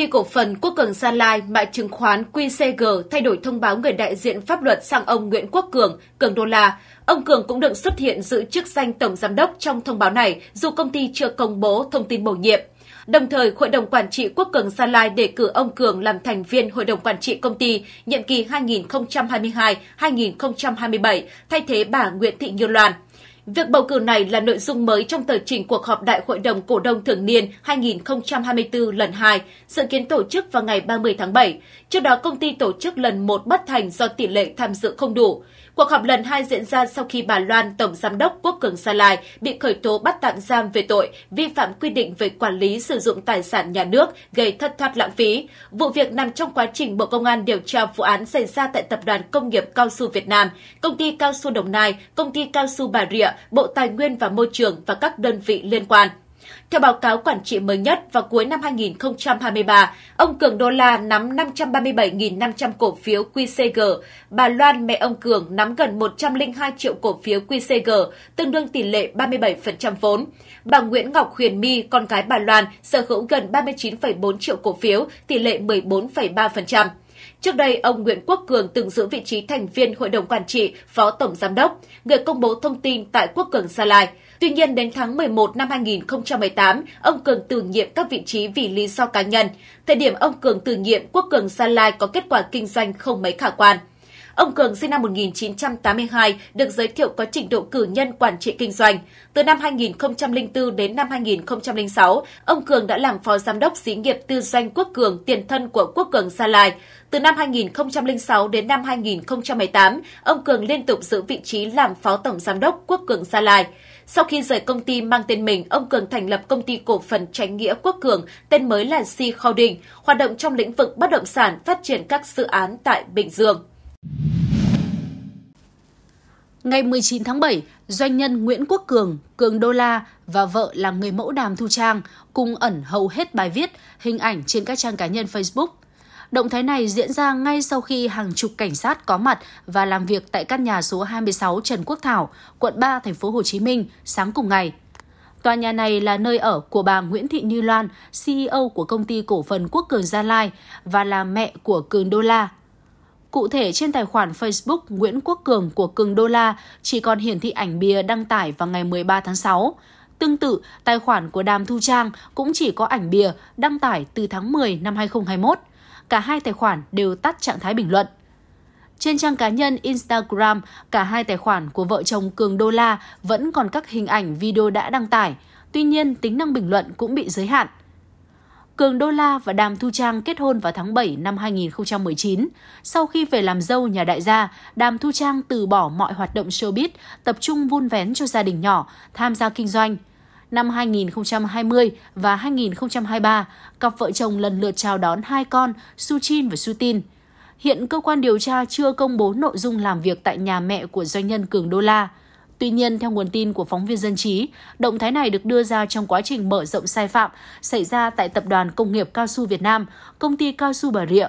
ty cổ phần Quốc Cường Gia Lai mã chứng khoán QCG thay đổi thông báo người đại diện pháp luật sang ông Nguyễn Quốc Cường, Cường Đô La. Ông Cường cũng được xuất hiện giữ chức danh tổng giám đốc trong thông báo này dù công ty chưa công bố thông tin bổ nhiệm. Đồng thời, Hội đồng Quản trị Quốc Cường Gia Lai đề cử ông Cường làm thành viên Hội đồng Quản trị công ty nhiệm kỳ 2022-2027, thay thế bà Nguyễn Thị Như Loan. Việc bầu cử này là nội dung mới trong tờ trình cuộc họp Đại hội đồng cổ đông thường niên 2024 lần 2, dự kiến tổ chức vào ngày 30 tháng 7. Trước đó, công ty tổ chức lần 1 bất thành do tỷ lệ tham dự không đủ. Cuộc họp lần hai diễn ra sau khi bà Loan, Tổng Giám đốc Quốc Cường Gia Lai, bị khởi tố bắt tạm giam về tội vi phạm quy định về quản lý sử dụng tài sản nhà nước gây thất thoát lãng phí. Vụ việc nằm trong quá trình Bộ Công an điều tra vụ án xảy ra tại Tập đoàn Công nghiệp Cao su Việt Nam, Công ty Cao su Đồng Nai, Công ty Cao su Bà Rịa, Bộ Tài nguyên và Môi trường và các đơn vị liên quan. Theo báo cáo quản trị mới nhất, vào cuối năm 2023, ông Cường Đô La nắm 537.500 cổ phiếu QCG, bà Loan mẹ ông Cường nắm gần 102 triệu cổ phiếu QCG, tương đương tỷ lệ 37% vốn. Bà Nguyễn Ngọc Huyền My, con gái bà Loan, sở hữu gần 39,4 triệu cổ phiếu, tỷ lệ 14,3%. Trước đây, ông Nguyễn Quốc Cường từng giữ vị trí thành viên Hội đồng Quản trị, Phó Tổng Giám đốc, người công bố thông tin tại Quốc Cường Gia Lai. Tuy nhiên, đến tháng 11 năm 2018, ông Cường từ nhiệm các vị trí vì lý do cá nhân. Thời điểm ông Cường từ nhiệm, Quốc Cường Gia Lai có kết quả kinh doanh không mấy khả quan. Ông Cường sinh năm 1982 được giới thiệu có trình độ cử nhân quản trị kinh doanh. Từ năm 2004 đến năm 2006, ông Cường đã làm phó giám đốc xí nghiệp tư doanh Quốc Cường tiền thân của Quốc Cường Gia Lai. Từ năm 2006 đến năm 2018, ông Cường liên tục giữ vị trí làm phó tổng giám đốc Quốc Cường Gia Lai. Sau khi rời công ty mang tên mình, ông Cường thành lập công ty cổ phần Tránh nghĩa Quốc Cường, tên mới là C Holding, hoạt động trong lĩnh vực bất động sản, phát triển các dự án tại Bình Dương. Ngày 19 tháng 7, doanh nhân Nguyễn Quốc Cường, Cường Đô La và vợ là người mẫu Đàm Thu Trang cùng ẩn hầu hết bài viết, hình ảnh trên các trang cá nhân Facebook – Động thái này diễn ra ngay sau khi hàng chục cảnh sát có mặt và làm việc tại căn nhà số 26 Trần Quốc Thảo, quận 3, thành phố Hồ Chí Minh sáng cùng ngày. Tòa nhà này là nơi ở của bà Nguyễn Thị Như Loan, CEO của công ty cổ phần Quốc Cường Gia Lai và là mẹ của Cường Đô La. Cụ thể trên tài khoản Facebook Nguyễn Quốc Cường của Cường Đô La chỉ còn hiển thị ảnh bìa đăng tải vào ngày 13 tháng 6. Tương tự, tài khoản của Đàm Thu Trang cũng chỉ có ảnh bìa đăng tải từ tháng 10 năm 2021 cả hai tài khoản đều tắt trạng thái bình luận. Trên trang cá nhân Instagram, cả hai tài khoản của vợ chồng Cường Đô La vẫn còn các hình ảnh video đã đăng tải, tuy nhiên tính năng bình luận cũng bị giới hạn. Cường Đô La và Đàm Thu Trang kết hôn vào tháng 7 năm 2019. Sau khi về làm dâu nhà đại gia, Đàm Thu Trang từ bỏ mọi hoạt động showbiz, tập trung vun vén cho gia đình nhỏ, tham gia kinh doanh – năm 2020 và 2023, cặp vợ chồng lần lượt chào đón hai con Suchin và Sutin. Hiện cơ quan điều tra chưa công bố nội dung làm việc tại nhà mẹ của doanh nhân Cường Đô La. Tuy nhiên, theo nguồn tin của phóng viên dân trí, động thái này được đưa ra trong quá trình mở rộng sai phạm xảy ra tại Tập đoàn Công nghiệp Cao su Việt Nam, Công ty Cao su Bà Rịa,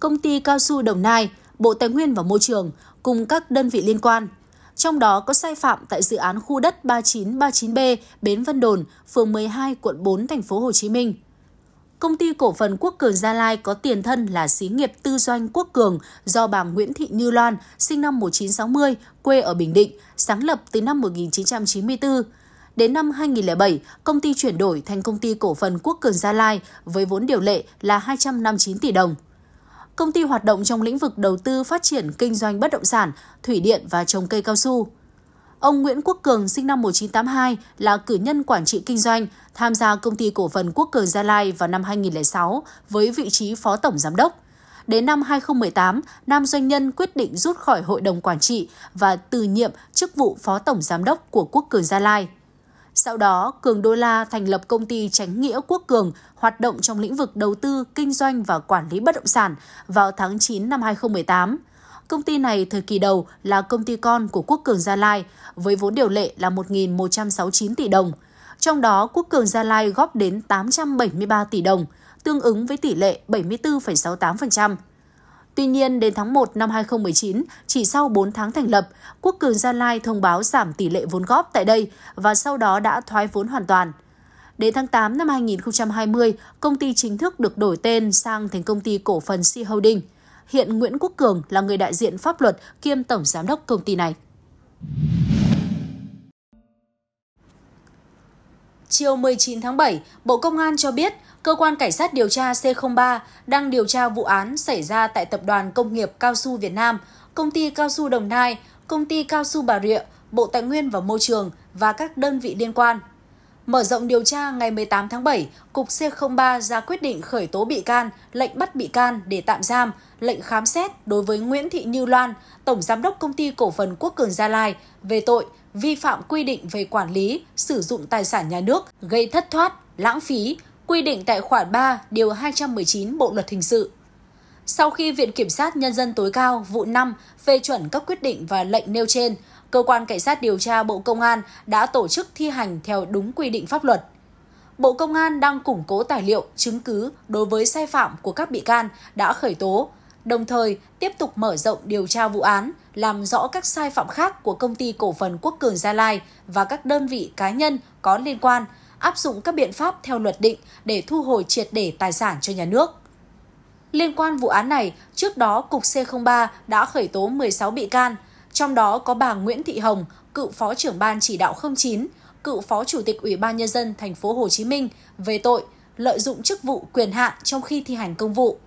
Công ty Cao su Đồng Nai, Bộ Tài nguyên và Môi trường cùng các đơn vị liên quan – trong đó có sai phạm tại dự án khu đất 3939B, Bến Vân Đồn, phường 12, quận 4, thành phố Hồ Chí Minh. Công ty cổ phần Quốc Cường Gia Lai có tiền thân là xí nghiệp tư doanh Quốc Cường do bà Nguyễn Thị Như Loan, sinh năm 1960, quê ở Bình Định, sáng lập từ năm 1994. Đến năm 2007, công ty chuyển đổi thành công ty cổ phần Quốc Cường Gia Lai với vốn điều lệ là 259 tỷ đồng. Công ty hoạt động trong lĩnh vực đầu tư phát triển kinh doanh bất động sản, thủy điện và trồng cây cao su. Ông Nguyễn Quốc Cường sinh năm 1982 là cử nhân quản trị kinh doanh, tham gia công ty cổ phần Quốc Cường Gia Lai vào năm 2006 với vị trí phó tổng giám đốc. Đến năm 2018, nam doanh nhân quyết định rút khỏi hội đồng quản trị và từ nhiệm chức vụ phó tổng giám đốc của Quốc Cường Gia Lai. Sau đó, Cường Đô La thành lập công ty Tránh Nghĩa Quốc Cường hoạt động trong lĩnh vực đầu tư, kinh doanh và quản lý bất động sản vào tháng 9 năm 2018. Công ty này thời kỳ đầu là công ty con của Quốc Cường Gia Lai với vốn điều lệ là 1.169 tỷ đồng. Trong đó, Quốc Cường Gia Lai góp đến 873 tỷ đồng, tương ứng với tỷ lệ 74,68%. Tuy nhiên, đến tháng 1 năm 2019, chỉ sau 4 tháng thành lập, Quốc Cường Gia Lai thông báo giảm tỷ lệ vốn góp tại đây và sau đó đã thoái vốn hoàn toàn. Đến tháng 8 năm 2020, công ty chính thức được đổi tên sang thành công ty cổ phần Si Holding. Hiện Nguyễn Quốc Cường là người đại diện pháp luật kiêm tổng giám đốc công ty này. Chiều 19 tháng 7, Bộ Công an cho biết Cơ quan Cảnh sát điều tra C03 đang điều tra vụ án xảy ra tại Tập đoàn Công nghiệp Cao su Việt Nam, Công ty Cao su Đồng Nai, Công ty Cao su Bà Rịa, Bộ Tài nguyên và Môi trường và các đơn vị liên quan. Mở rộng điều tra ngày 18 tháng 7, Cục C03 ra quyết định khởi tố bị can, lệnh bắt bị can để tạm giam, lệnh khám xét đối với Nguyễn Thị Như Loan, Tổng Giám đốc Công ty Cổ phần Quốc Cường Gia Lai, về tội vi phạm quy định về quản lý, sử dụng tài sản nhà nước, gây thất thoát, lãng phí, quy định tại khoản 3, điều 219 Bộ luật hình sự. Sau khi Viện Kiểm sát Nhân dân tối cao vụ 5 phê chuẩn các quyết định và lệnh nêu trên, Cơ quan Cảnh sát điều tra Bộ Công an đã tổ chức thi hành theo đúng quy định pháp luật. Bộ Công an đang củng cố tài liệu, chứng cứ đối với sai phạm của các bị can đã khởi tố, đồng thời tiếp tục mở rộng điều tra vụ án, làm rõ các sai phạm khác của công ty cổ phần Quốc Cường Gia Lai và các đơn vị cá nhân có liên quan – áp dụng các biện pháp theo luật định để thu hồi triệt để tài sản cho nhà nước. Liên quan vụ án này, trước đó Cục C03 đã khởi tố 16 bị can, trong đó có bà Nguyễn Thị Hồng, cựu Phó trưởng Ban Chỉ đạo 09, cựu Phó Chủ tịch Ủy ban Nhân dân thành phố Hồ Chí Minh về tội lợi dụng chức vụ quyền hạn trong khi thi hành công vụ.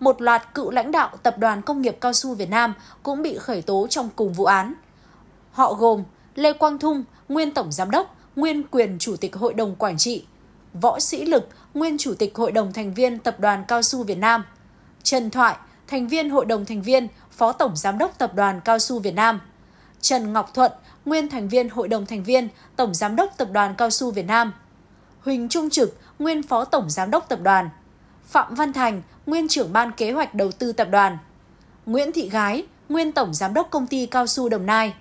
Một loạt cựu lãnh đạo Tập đoàn Công nghiệp Cao su Việt Nam cũng bị khởi tố trong cùng vụ án. Họ gồm Lê Quang Thung, nguyên Tổng Giám đốc, nguyên quyền Chủ tịch Hội đồng Quản trị, Võ Sĩ Lực, nguyên Chủ tịch Hội đồng Thành viên Tập đoàn Cao su Việt Nam, Trần Thoại, thành viên Hội đồng Thành viên, Phó Tổng Giám đốc Tập đoàn Cao su Việt Nam, Trần Ngọc Thuận, nguyên thành viên Hội đồng Thành viên, Tổng Giám đốc Tập đoàn Cao su Việt Nam, Huỳnh Trung Trực, nguyên Phó Tổng Giám đốc Tập đoàn, Phạm Văn Thành, nguyên trưởng ban kế hoạch đầu tư tập đoàn, Nguyễn Thị Gái, nguyên Tổng Giám đốc Công ty Cao su Đồng Nai,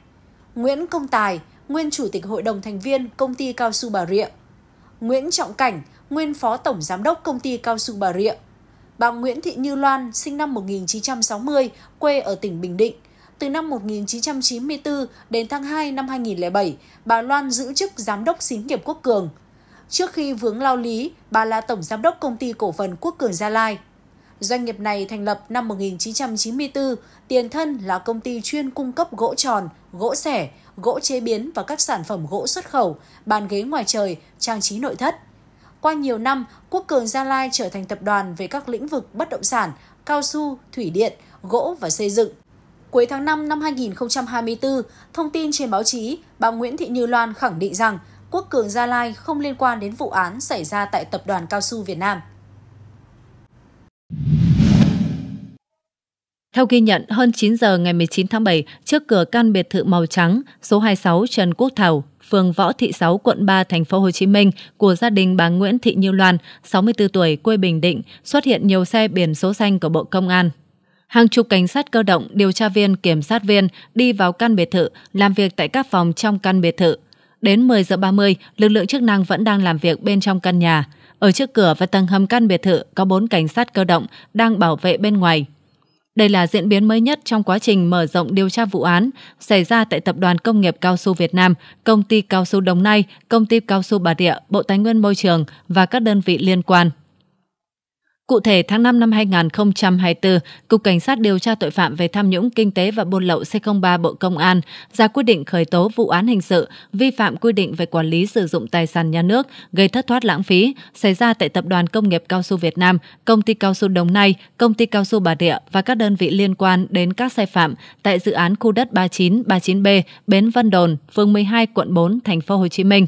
Nguyễn Công Tài, nguyên Chủ tịch Hội đồng thành viên Công ty Cao su Bà Rịa. Nguyễn Trọng Cảnh, nguyên Phó Tổng Giám đốc Công ty Cao su Bà Rịa. Bà Nguyễn Thị Như Loan, sinh năm 1960, quê ở tỉnh Bình Định. Từ năm 1994 đến tháng 2 năm 2007, bà Loan giữ chức Giám đốc Xí nghiệp Quốc Cường. Trước khi vướng lao lý, bà là Tổng Giám đốc Công ty Cổ phần Quốc Cường Gia Lai. Doanh nghiệp này thành lập năm 1994, tiền thân là công ty chuyên cung cấp gỗ tròn, gỗ sẻ, gỗ chế biến và các sản phẩm gỗ xuất khẩu, bàn ghế ngoài trời, trang trí nội thất. Qua nhiều năm, Quốc Cường Gia Lai trở thành tập đoàn về các lĩnh vực bất động sản, cao su, thủy điện, gỗ và xây dựng. Cuối tháng 5 năm 2024, thông tin trên báo chí, bà Nguyễn Thị Như Loan khẳng định rằng Quốc Cường Gia Lai không liên quan đến vụ án xảy ra tại Tập đoàn Cao su Việt Nam. Theo ghi nhận, hơn 9 giờ ngày 19 tháng 7, trước cửa căn biệt thự màu trắng số 26 Trần Quốc Thảo, phường Võ Thị Sáu, quận 3, thành phố Hồ Chí Minh của gia đình bà Nguyễn Thị Như Loan, 64 tuổi, quê Bình Định, xuất hiện nhiều xe biển số xanh của Bộ Công an. Hàng chục cảnh sát cơ động, điều tra viên, kiểm sát viên đi vào căn biệt thự, làm việc tại các phòng trong căn biệt thự. Đến 10 giờ 30, lực lượng chức năng vẫn đang làm việc bên trong căn nhà. Ở trước cửa và tầng hầm căn biệt thự có 4 cảnh sát cơ động đang bảo vệ bên ngoài. Đây là diễn biến mới nhất trong quá trình mở rộng điều tra vụ án xảy ra tại Tập đoàn Công nghiệp Cao su Việt Nam, Công ty Cao su Đồng Nai, Công ty Cao su Bà Rịa, Bộ Tài nguyên Môi trường và các đơn vị liên quan. Cụ thể, tháng 5 năm 2024, Cục Cảnh sát điều tra tội phạm về tham nhũng kinh tế và buôn lậu C03 Bộ Công an ra quyết định khởi tố vụ án hình sự vi phạm quy định về quản lý sử dụng tài sản nhà nước gây thất thoát lãng phí xảy ra tại Tập đoàn Công nghiệp Cao su Việt Nam, Công ty Cao su Đồng Nai, Công ty Cao su Bà Rịa và các đơn vị liên quan đến các sai phạm tại dự án khu đất 39, 39B, Bến Vân Đồn, phường 12, quận 4, thành phố Hồ Chí Minh.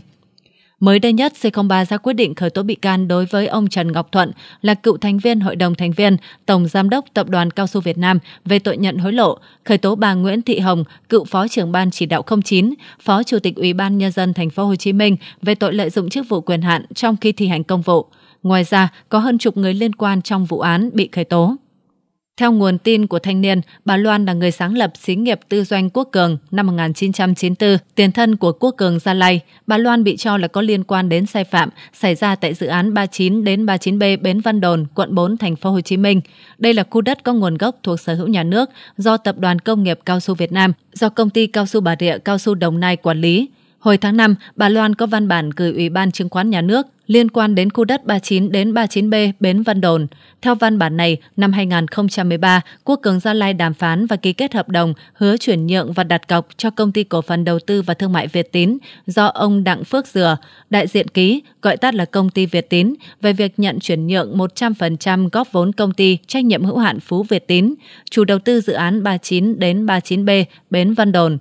Mới đây nhất, C03 ra quyết định khởi tố bị can đối với ông Trần Ngọc Thuận là cựu thành viên Hội đồng thành viên, Tổng Giám đốc Tập đoàn Cao su Việt Nam về tội nhận hối lộ, khởi tố bà Nguyễn Thị Hồng, cựu Phó trưởng Ban Chỉ đạo 09, Phó Chủ tịch Ủy ban Nhân dân Thành phố Hồ Chí Minh về tội lợi dụng chức vụ quyền hạn trong khi thi hành công vụ. Ngoài ra, có hơn chục người liên quan trong vụ án bị khởi tố. Theo nguồn tin của thanh niên, bà Loan là người sáng lập xí nghiệp tư doanh Quốc Cường năm 1994, tiền thân của Quốc Cường Gia Lai. Bà Loan bị cho là có liên quan đến sai phạm xảy ra tại dự án 39 đến 39B Bến Văn Đồn, quận 4, thành phố Hồ Chí Minh. Đây là khu đất có nguồn gốc thuộc sở hữu nhà nước do Tập đoàn Công nghiệp Cao su Việt Nam, do công ty Cao su Bà Rịa Cao su Đồng Nai quản lý. Hồi tháng 5, bà Loan có văn bản gửi Ủy ban Chứng khoán Nhà nước liên quan đến khu đất 39 đến 39B Bến Văn Đồn. Theo văn bản này, năm 2013, Quốc Cường Gia Lai đàm phán và ký kết hợp đồng hứa chuyển nhượng và đặt cọc cho công ty cổ phần đầu tư và thương mại Việt Tín do ông Đặng Phước Dừa, đại diện ký, gọi tắt là công ty Việt Tín, về việc nhận chuyển nhượng 100% góp vốn công ty trách nhiệm hữu hạn Phú Việt Tín, chủ đầu tư dự án 39 đến 39B Bến Văn Đồn.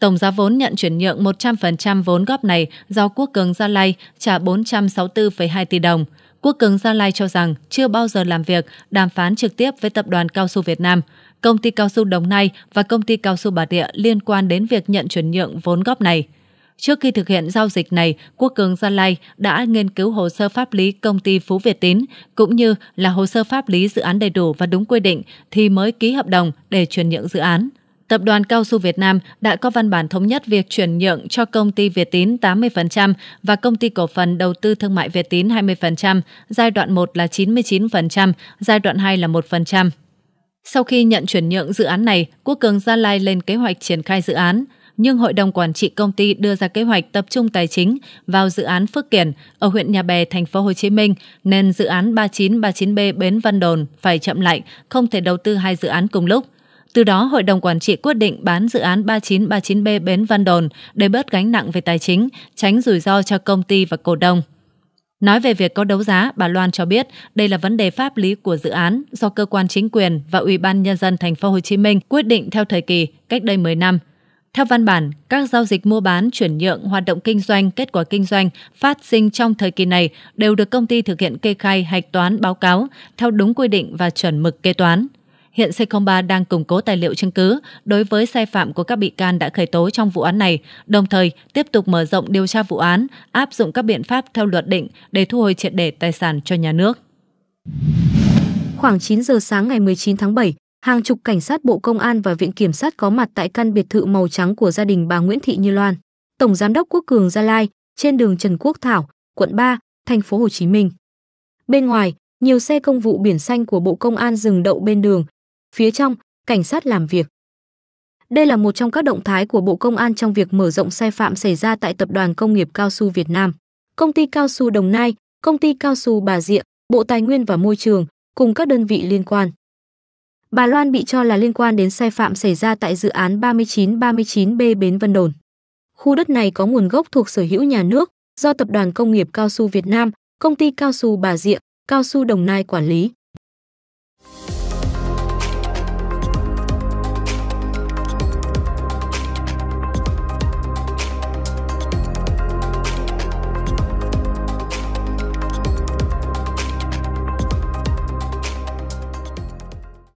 Tổng giá vốn nhận chuyển nhượng 100% vốn góp này do Quốc Cường Gia Lai trả 464,2 tỷ đồng. Quốc Cường Gia Lai cho rằng chưa bao giờ làm việc, đàm phán trực tiếp với Tập đoàn Cao su Việt Nam, Công ty Cao su Đồng Nai và Công ty Cao su Bà Địa liên quan đến việc nhận chuyển nhượng vốn góp này. Trước khi thực hiện giao dịch này, Quốc Cường Gia Lai đã nghiên cứu hồ sơ pháp lý công ty Phú Việt Tín, cũng như là hồ sơ pháp lý dự án đầy đủ và đúng quy định thì mới ký hợp đồng để chuyển nhượng dự án. Tập đoàn Cao su Việt Nam đã có văn bản thống nhất việc chuyển nhượng cho công ty Việt Tín 80% và công ty cổ phần đầu tư thương mại Việt Tín 20%, giai đoạn 1 là 99%, giai đoạn 2 là 1%. Sau khi nhận chuyển nhượng dự án này, Quốc Cường Gia Lai lên kế hoạch triển khai dự án, nhưng Hội đồng Quản trị công ty đưa ra kế hoạch tập trung tài chính vào dự án Phước Kiển ở huyện Nhà Bè, thành phố Hồ Chí Minh, nên dự án 3939B Bến Văn Đồn phải chậm lại, không thể đầu tư hai dự án cùng lúc. Từ đó, Hội đồng Quản trị quyết định bán dự án 3939B Bến Văn Đồn để bớt gánh nặng về tài chính, tránh rủi ro cho công ty và cổ đông. Nói về việc có đấu giá, bà Loan cho biết đây là vấn đề pháp lý của dự án do cơ quan chính quyền và Ủy ban nhân dân thành phố Hồ Chí Minh quyết định theo thời kỳ cách đây 10 năm. Theo văn bản, các giao dịch mua bán, chuyển nhượng, hoạt động kinh doanh, kết quả kinh doanh phát sinh trong thời kỳ này đều được công ty thực hiện kê khai hạch toán báo cáo theo đúng quy định và chuẩn mực kế toán. Hiện C03 đang củng cố tài liệu chứng cứ đối với sai phạm của các bị can đã khởi tố trong vụ án này, đồng thời tiếp tục mở rộng điều tra vụ án, áp dụng các biện pháp theo luật định để thu hồi triệt để tài sản cho nhà nước. Khoảng 9 giờ sáng ngày 19 tháng 7, hàng chục cảnh sát Bộ Công an và Viện Kiểm sát có mặt tại căn biệt thự màu trắng của gia đình bà Nguyễn Thị Như Loan, Tổng Giám đốc Quốc Cường Gia Lai, trên đường Trần Quốc Thảo, quận 3, thành phố Hồ Chí Minh. Bên ngoài, nhiều xe công vụ biển xanh của Bộ Công an dừng đậu bên đường, Phía trong, cảnh sát làm việc. Đây là một trong các động thái của Bộ Công an trong việc mở rộng sai phạm xảy ra tại Tập đoàn Công nghiệp Cao su Việt Nam, Công ty Cao su Đồng Nai, Công ty Cao su Bà Rịa, Bộ Tài nguyên và Môi trường cùng các đơn vị liên quan. Bà Loan bị cho là liên quan đến sai phạm xảy ra tại dự án 3939B Bến Vân Đồn. Khu đất này có nguồn gốc thuộc sở hữu nhà nước do Tập đoàn Công nghiệp Cao su Việt Nam, Công ty Cao su Bà Rịa, Cao su Đồng Nai quản lý.